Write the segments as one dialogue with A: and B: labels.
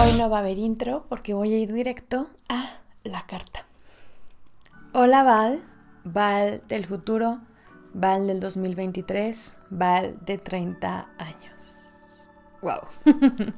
A: Hoy no va a haber intro porque voy a ir directo a la carta. Hola Val, Val del futuro, Val del 2023, Val de 30 años. Wow.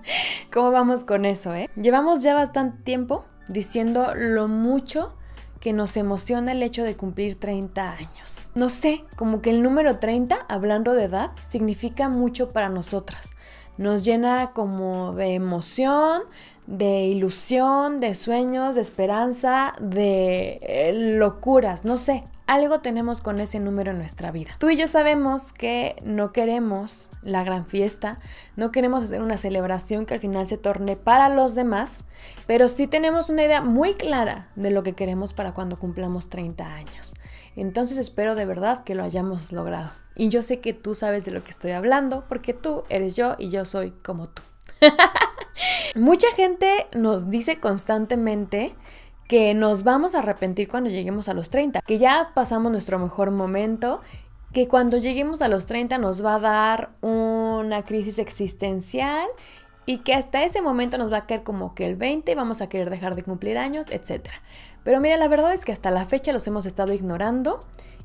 A: ¿Cómo vamos con eso, eh? Llevamos ya bastante tiempo diciendo lo mucho que nos emociona el hecho de cumplir 30 años. No sé, como que el número 30, hablando de edad, significa mucho para nosotras. Nos llena como de emoción, de ilusión, de sueños, de esperanza, de eh, locuras, no sé. Algo tenemos con ese número en nuestra vida. Tú y yo sabemos que no queremos la gran fiesta, no queremos hacer una celebración que al final se torne para los demás, pero sí tenemos una idea muy clara de lo que queremos para cuando cumplamos 30 años. Entonces espero de verdad que lo hayamos logrado. Y yo sé que tú sabes de lo que estoy hablando porque tú eres yo y yo soy como tú. Mucha gente nos dice constantemente que nos vamos a arrepentir cuando lleguemos a los 30, que ya pasamos nuestro mejor momento, que cuando lleguemos a los 30 nos va a dar una crisis existencial y que hasta ese momento nos va a caer como que el 20, vamos a querer dejar de cumplir años, etc. Pero mira, la verdad es que hasta la fecha los hemos estado ignorando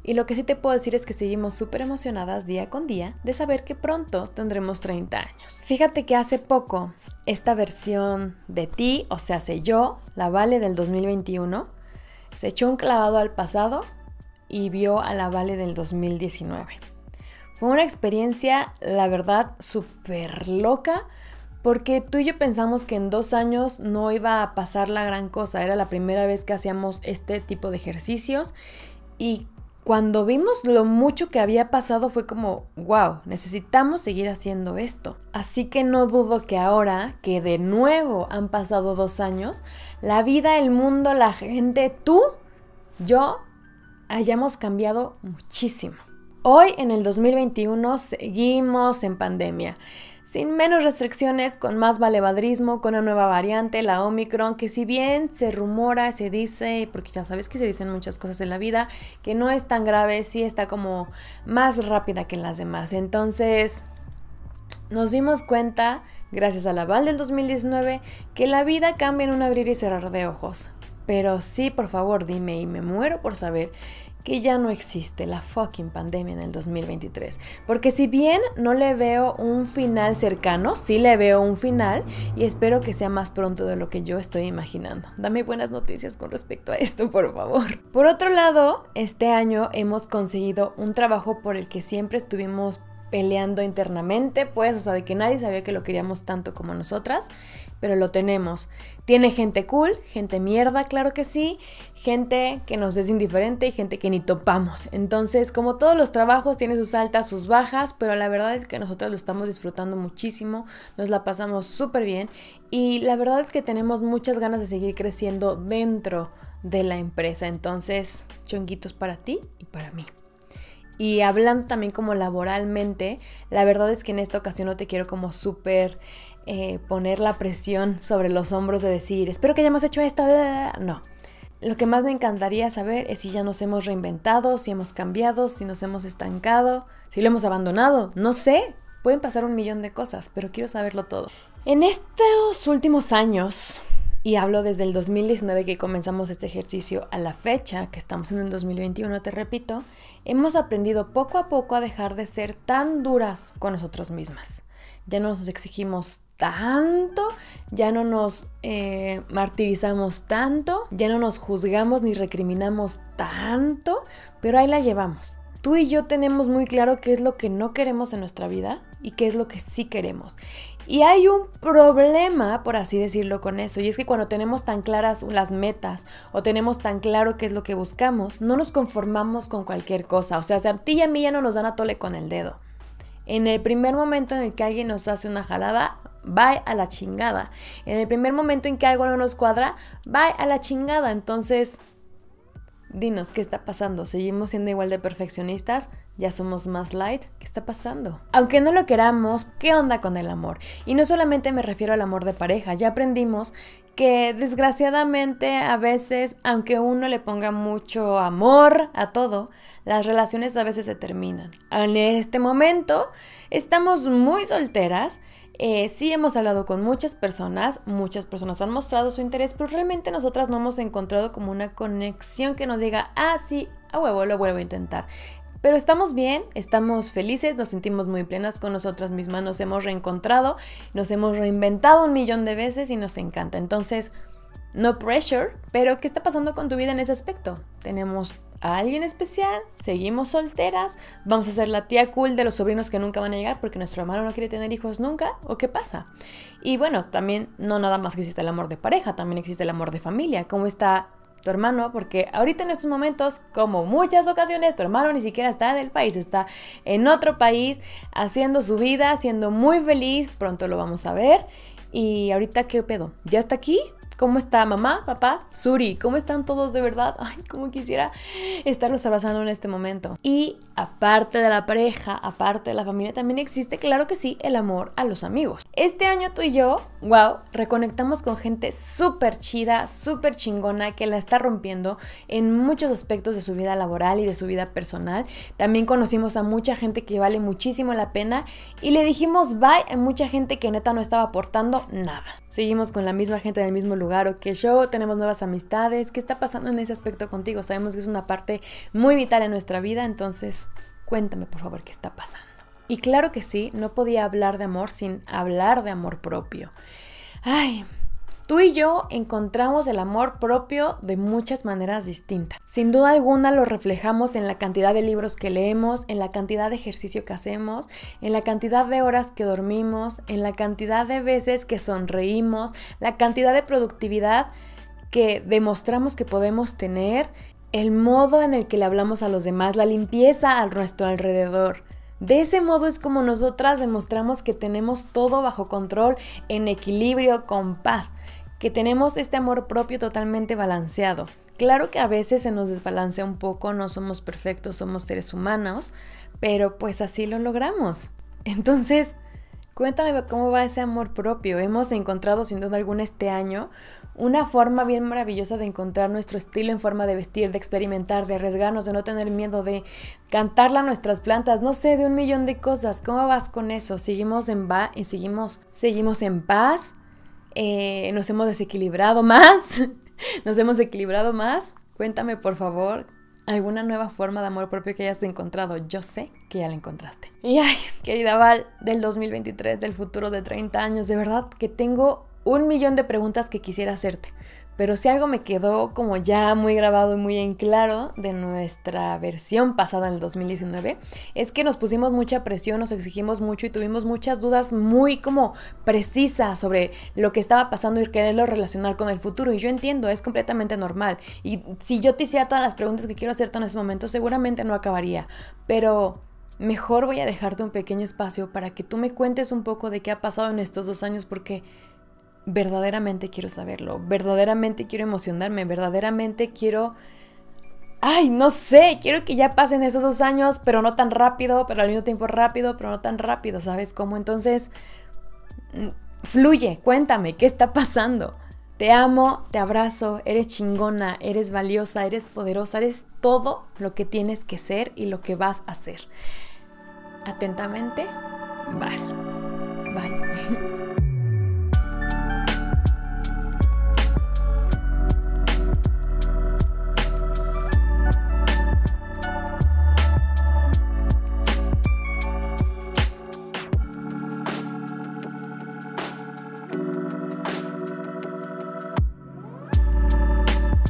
A: y lo que sí te puedo decir es que seguimos súper emocionadas día con día de saber que pronto tendremos 30 años. Fíjate que hace poco esta versión de ti, o sea, sé yo, la Vale del 2021, se echó un clavado al pasado y vio a la Vale del 2019. Fue una experiencia, la verdad, súper loca. Porque tú y yo pensamos que en dos años no iba a pasar la gran cosa. Era la primera vez que hacíamos este tipo de ejercicios. Y cuando vimos lo mucho que había pasado fue como, wow, necesitamos seguir haciendo esto. Así que no dudo que ahora, que de nuevo han pasado dos años, la vida, el mundo, la gente, tú, yo, hayamos cambiado muchísimo. Hoy en el 2021 seguimos en pandemia. Sin menos restricciones, con más valevadrismo, con una nueva variante, la Omicron, que si bien se rumora, se dice, porque ya sabes que se dicen muchas cosas en la vida, que no es tan grave, sí está como más rápida que en las demás. Entonces, nos dimos cuenta, gracias al aval del 2019, que la vida cambia en un abrir y cerrar de ojos. Pero sí, por favor, dime y me muero por saber que ya no existe la fucking pandemia en el 2023. Porque si bien no le veo un final cercano, sí le veo un final y espero que sea más pronto de lo que yo estoy imaginando. Dame buenas noticias con respecto a esto, por favor. Por otro lado, este año hemos conseguido un trabajo por el que siempre estuvimos peleando internamente, pues, o sea, de que nadie sabía que lo queríamos tanto como nosotras, pero lo tenemos. Tiene gente cool, gente mierda, claro que sí, gente que nos es indiferente y gente que ni topamos. Entonces, como todos los trabajos, tiene sus altas, sus bajas, pero la verdad es que nosotros lo estamos disfrutando muchísimo, nos la pasamos súper bien y la verdad es que tenemos muchas ganas de seguir creciendo dentro de la empresa. Entonces, chonguitos para ti y para mí. Y hablando también como laboralmente, la verdad es que en esta ocasión no te quiero como súper eh, poner la presión sobre los hombros de decir, espero que hayamos hecho esto. No. Lo que más me encantaría saber es si ya nos hemos reinventado, si hemos cambiado, si nos hemos estancado, si lo hemos abandonado. No sé. Pueden pasar un millón de cosas, pero quiero saberlo todo. En estos últimos años y hablo desde el 2019 que comenzamos este ejercicio a la fecha, que estamos en el 2021, te repito, hemos aprendido poco a poco a dejar de ser tan duras con nosotros mismas. Ya no nos exigimos tanto, ya no nos eh, martirizamos tanto, ya no nos juzgamos ni recriminamos tanto, pero ahí la llevamos. Tú y yo tenemos muy claro qué es lo que no queremos en nuestra vida y qué es lo que sí queremos. Y hay un problema, por así decirlo, con eso. Y es que cuando tenemos tan claras las metas o tenemos tan claro qué es lo que buscamos, no nos conformamos con cualquier cosa. O sea, a ti y a mí ya no nos dan a tole con el dedo. En el primer momento en el que alguien nos hace una jalada, va a la chingada. En el primer momento en que algo no nos cuadra, va a la chingada. Entonces, Dinos, ¿qué está pasando? ¿Seguimos siendo igual de perfeccionistas? ¿Ya somos más light? ¿Qué está pasando? Aunque no lo queramos, ¿qué onda con el amor? Y no solamente me refiero al amor de pareja, ya aprendimos que desgraciadamente a veces, aunque uno le ponga mucho amor a todo, las relaciones a veces se terminan. En este momento estamos muy solteras eh, sí hemos hablado con muchas personas, muchas personas han mostrado su interés, pero realmente nosotras no hemos encontrado como una conexión que nos diga, ah, sí, a huevo, lo vuelvo a intentar. Pero estamos bien, estamos felices, nos sentimos muy plenas con nosotras mismas, nos hemos reencontrado, nos hemos reinventado un millón de veces y nos encanta. Entonces, no pressure, pero ¿qué está pasando con tu vida en ese aspecto? Tenemos alguien especial, seguimos solteras, vamos a ser la tía cool de los sobrinos que nunca van a llegar porque nuestro hermano no quiere tener hijos nunca, ¿o qué pasa? Y bueno, también no nada más que existe el amor de pareja, también existe el amor de familia, ¿cómo está tu hermano? Porque ahorita en estos momentos, como muchas ocasiones, tu hermano ni siquiera está en el país, está en otro país, haciendo su vida, siendo muy feliz, pronto lo vamos a ver. Y ahorita, ¿qué pedo? ¿Ya está aquí? ¿Cómo está mamá, papá, Suri? ¿Cómo están todos de verdad? Ay, cómo quisiera estarlos abrazando en este momento. Y aparte de la pareja, aparte de la familia, también existe, claro que sí, el amor a los amigos. Este año tú y yo, wow, reconectamos con gente súper chida, súper chingona, que la está rompiendo en muchos aspectos de su vida laboral y de su vida personal. También conocimos a mucha gente que vale muchísimo la pena y le dijimos bye a mucha gente que neta no estaba aportando nada. Seguimos con la misma gente en el mismo lugar o qué show, tenemos nuevas amistades, ¿qué está pasando en ese aspecto contigo? Sabemos que es una parte muy vital en nuestra vida, entonces cuéntame por favor qué está pasando. Y claro que sí, no podía hablar de amor sin hablar de amor propio. Ay, Tú y yo encontramos el amor propio de muchas maneras distintas. Sin duda alguna lo reflejamos en la cantidad de libros que leemos, en la cantidad de ejercicio que hacemos, en la cantidad de horas que dormimos, en la cantidad de veces que sonreímos, la cantidad de productividad que demostramos que podemos tener, el modo en el que le hablamos a los demás, la limpieza al nuestro alrededor. De ese modo es como nosotras demostramos que tenemos todo bajo control, en equilibrio, con paz, que tenemos este amor propio totalmente balanceado. Claro que a veces se nos desbalancea un poco, no somos perfectos, somos seres humanos, pero pues así lo logramos. Entonces, cuéntame cómo va ese amor propio. Hemos encontrado sin duda alguna este año una forma bien maravillosa de encontrar nuestro estilo en forma de vestir, de experimentar, de arriesgarnos, de no tener miedo, de cantarla a nuestras plantas, no sé, de un millón de cosas. ¿Cómo vas con eso? ¿Seguimos en, va eh, seguimos, seguimos en paz? Eh, ¿Nos hemos desequilibrado más? ¿Nos hemos equilibrado más? Cuéntame, por favor, alguna nueva forma de amor propio que hayas encontrado. Yo sé que ya la encontraste. Y ay, querida Val, del 2023, del futuro de 30 años, de verdad que tengo un millón de preguntas que quisiera hacerte, pero si algo me quedó como ya muy grabado y muy en claro de nuestra versión pasada en el 2019, es que nos pusimos mucha presión, nos exigimos mucho y tuvimos muchas dudas muy como precisas sobre lo que estaba pasando y quererlo relacionar con el futuro. Y yo entiendo, es completamente normal. Y si yo te hiciera todas las preguntas que quiero hacerte en ese momento, seguramente no acabaría. Pero mejor voy a dejarte un pequeño espacio para que tú me cuentes un poco de qué ha pasado en estos dos años porque verdaderamente quiero saberlo, verdaderamente quiero emocionarme, verdaderamente quiero... Ay, no sé, quiero que ya pasen esos dos años, pero no tan rápido, pero al mismo tiempo rápido, pero no tan rápido, ¿sabes cómo? Entonces, mm, fluye, cuéntame, ¿qué está pasando? Te amo, te abrazo, eres chingona, eres valiosa, eres poderosa, eres todo lo que tienes que ser y lo que vas a ser. Atentamente, bye, Bye.